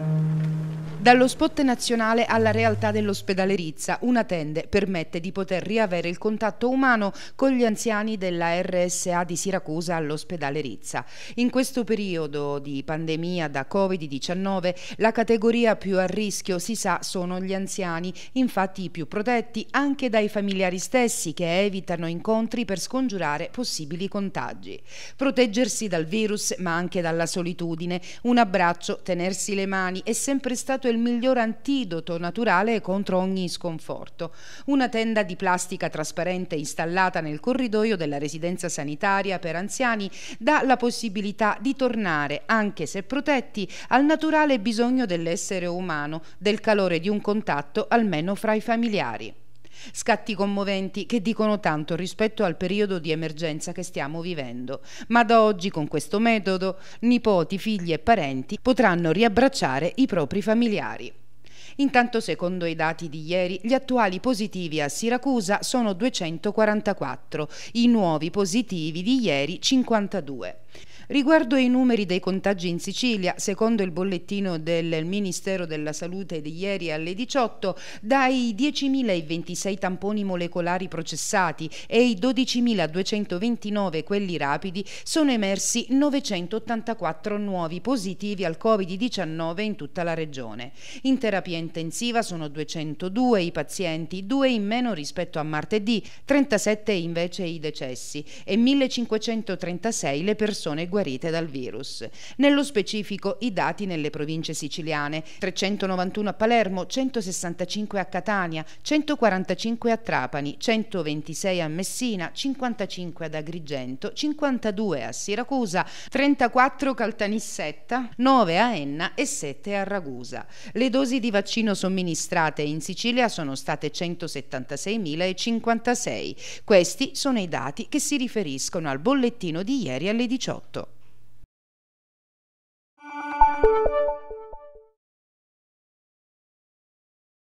Mm-hmm. Dallo spot nazionale alla realtà dell'ospedale Rizza, una tende permette di poter riavere il contatto umano con gli anziani della RSA di Siracusa all'ospedale Rizza. In questo periodo di pandemia da Covid-19, la categoria più a rischio, si sa, sono gli anziani, infatti i più protetti anche dai familiari stessi che evitano incontri per scongiurare possibili contagi. Proteggersi dal virus ma anche dalla solitudine, un abbraccio, tenersi le mani è sempre stato il il miglior antidoto naturale contro ogni sconforto. Una tenda di plastica trasparente installata nel corridoio della residenza sanitaria per anziani dà la possibilità di tornare, anche se protetti, al naturale bisogno dell'essere umano, del calore di un contatto almeno fra i familiari. Scatti commoventi che dicono tanto rispetto al periodo di emergenza che stiamo vivendo, ma da oggi con questo metodo nipoti, figli e parenti potranno riabbracciare i propri familiari. Intanto, secondo i dati di ieri, gli attuali positivi a Siracusa sono 244, i nuovi positivi di ieri 52. Riguardo ai numeri dei contagi in Sicilia, secondo il bollettino del Ministero della Salute di ieri alle 18, dai 10.026 tamponi molecolari processati e i 12.229 quelli rapidi sono emersi 984 nuovi positivi al Covid-19 in tutta la regione. In terapia intensiva sono 202 i pazienti, 2 in meno rispetto a martedì, 37 invece i decessi e 1.536 le persone persone guarite dal virus. Nello specifico i dati nelle province siciliane, 391 a Palermo, 165 a Catania, 145 a Trapani, 126 a Messina, 55 ad Agrigento, 52 a Siracusa, 34 a Caltanissetta, 9 a Enna e 7 a Ragusa. Le dosi di vaccino somministrate in Sicilia sono state 176.056. Questi sono i dati che si riferiscono al bollettino di ieri alle 18. 2018.